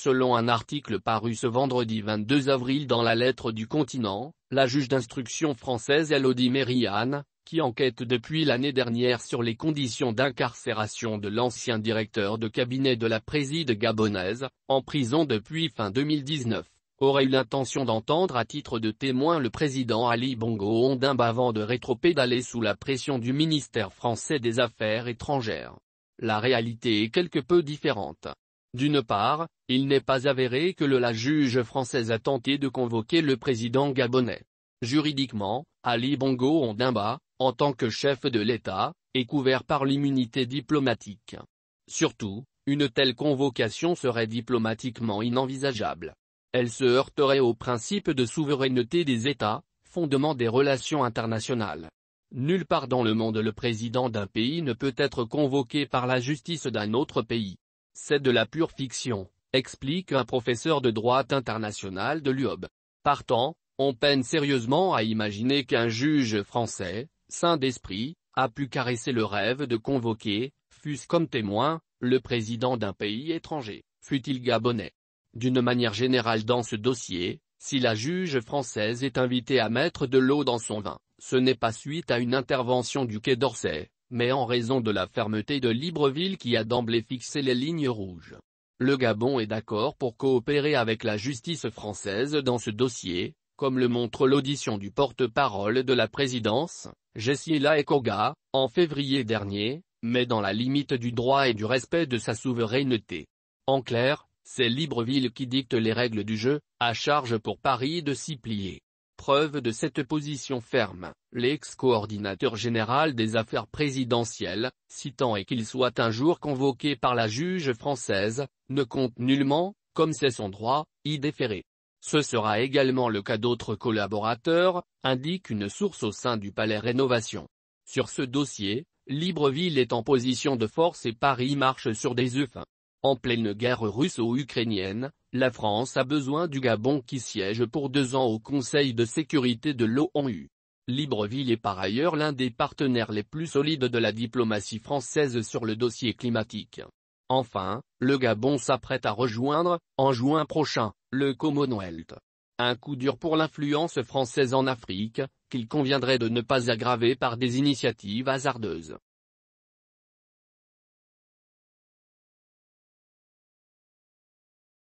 Selon un article paru ce vendredi 22 avril dans la lettre du continent, la juge d'instruction française Elodie Mériane, qui enquête depuis l'année dernière sur les conditions d'incarcération de l'ancien directeur de cabinet de la préside gabonaise, en prison depuis fin 2019, aurait eu l'intention d'entendre à titre de témoin le président Ali Bongo Ondimba avant de rétropédaler sous la pression du ministère français des Affaires étrangères. La réalité est quelque peu différente. D'une part, il n'est pas avéré que le la juge française a tenté de convoquer le président gabonais. Juridiquement, Ali Bongo Ondimba, en tant que chef de l'État, est couvert par l'immunité diplomatique. Surtout, une telle convocation serait diplomatiquement inenvisageable. Elle se heurterait au principe de souveraineté des États, fondement des relations internationales. Nulle part dans le monde le président d'un pays ne peut être convoqué par la justice d'un autre pays. C'est de la pure fiction, explique un professeur de droit international de l'UOB. Partant, on peine sérieusement à imaginer qu'un juge français, saint d'esprit, a pu caresser le rêve de convoquer, fût-ce comme témoin, le président d'un pays étranger, fût-il gabonais. D'une manière générale dans ce dossier, si la juge française est invitée à mettre de l'eau dans son vin, ce n'est pas suite à une intervention du Quai d'Orsay, mais en raison de la fermeté de Libreville qui a d'emblée fixé les lignes rouges. Le Gabon est d'accord pour coopérer avec la justice française dans ce dossier, comme le montre l'audition du porte-parole de la présidence, Jessila Ekoga, en février dernier, mais dans la limite du droit et du respect de sa souveraineté. En clair, c'est Libreville qui dicte les règles du jeu, à charge pour Paris de s'y plier. Preuve de cette position ferme, l'ex-coordinateur général des affaires présidentielles, citant et qu'il soit un jour convoqué par la juge française, ne compte nullement, comme c'est son droit, y déférer. Ce sera également le cas d'autres collaborateurs, indique une source au sein du palais Rénovation. Sur ce dossier, Libreville est en position de force et Paris marche sur des œufs en pleine guerre russo-ukrainienne, la France a besoin du Gabon qui siège pour deux ans au Conseil de sécurité de l'ONU. Libreville est par ailleurs l'un des partenaires les plus solides de la diplomatie française sur le dossier climatique. Enfin, le Gabon s'apprête à rejoindre, en juin prochain, le Commonwealth. Un coup dur pour l'influence française en Afrique, qu'il conviendrait de ne pas aggraver par des initiatives hasardeuses.